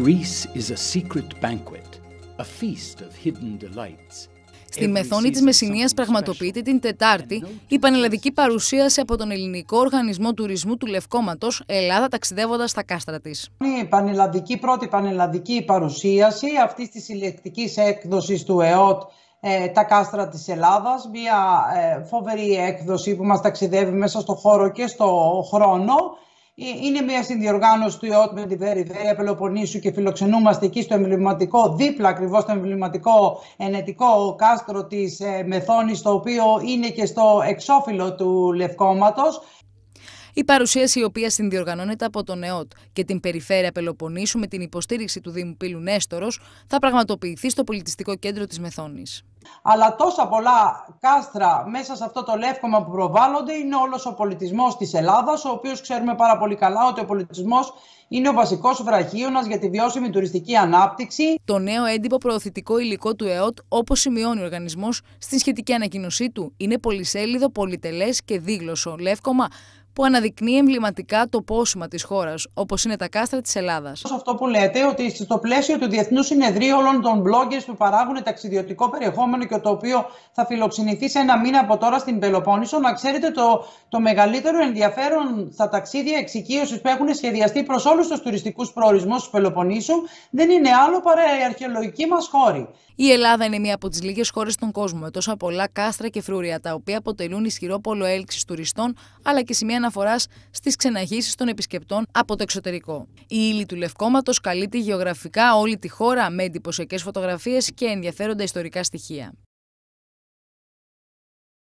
Greece is a secret banquet, a feast of hidden delights. Στη Μεθόνη της Μεσσηνίας πραγματοποιείται την Τετάρτη η πανελλαδική παρουσίαση από τον Ελληνικό Οργανισμό Τουρισμού του Λευκόματος Ελλάδα ταξιδεύοντας στα κάστρα της. Η πανελλαδική, πρώτη πανελλαδική παρουσίαση αυτής της συλλεκτικής έκδοσης του ΕΟΤ ε, τα κάστρα της Ελλάδας, μια ε, φοβερή έκδοση που μας ταξιδεύει μέσα στο χώρο και στο χρόνο ε, είναι μια συνδιοργάνωση του ΙΟΤ με τη περιφέρεια Πελοποννήσου και φιλοξενούμαστε εκεί στο εμβληματικό, δίπλα ακριβώς στο εμβληματικό ενετικό κάστρο της ε, Μεθόνης, το οποίο είναι και στο εξώφυλλο του Λευκόματος. Η παρουσίαση η οποία συνδιοργανώνεται από τον ΕΟΤ και την Περιφέρεια Πελοποννήσου με την υποστήριξη του Δήμου Πύλου Νέστορος θα πραγματοποιηθεί στο Πολιτιστικό Κέντρο της Μεθόνης αλλά τόσα πολλά κάστρα μέσα σε αυτό το λεύκομα που προβάλλονται είναι όλος ο πολιτισμός της Ελλάδας, ο οποίος ξέρουμε πάρα πολύ καλά ότι ο πολιτισμός είναι ο βασικός βραχίωνας για τη βιώσιμη τουριστική ανάπτυξη. Το νέο έντυπο προωθητικό υλικό του ΕΟΤ, όπως σημειώνει ο οργανισμός, στη σχετική ανακοίνωσή του, είναι πολυσέλιδο, πολυτελές και δίγλωσο λεύκομα που αναδεικνύει εμβληματικά το πόσημα της χώρας, όπως είναι τα κάστρα της Ελλάδας. Αυτό που λέτε, ότι στο πλαίσιο του Διεθνούς Συνεδρίου όλων των bloggers που παράγουν ταξιδιωτικό περιεχόμενο και το οποίο θα φιλοξενηθεί σε ένα μήνα από τώρα στην Πελοπόννησο, να ξέρετε το, το μεγαλύτερο ενδιαφέρον στα ταξίδια εξοικείωσης που έχουν σχεδιαστεί προς όλους τους τουριστικούς προορισμούς της Πελοποννήσου δεν είναι άλλο παρά η αρχαιολογική μας χώρη. Η Ελλάδα είναι μία από τις λίγες χώρες στον κόσμο με τόσα πολλά κάστρα και φρούρια, τα οποία αποτελούν ισχυρό πόλο έλξης τουριστών αλλά και σημεία αναφοράς στις ξεναγήσει των επισκεπτών από το εξωτερικό. Η ύλη του Λευκόματος καλύπτει γεωγραφικά όλη τη χώρα με εντυπωσιακές φωτογραφίες και ενδιαφέροντα ιστορικά στοιχεία.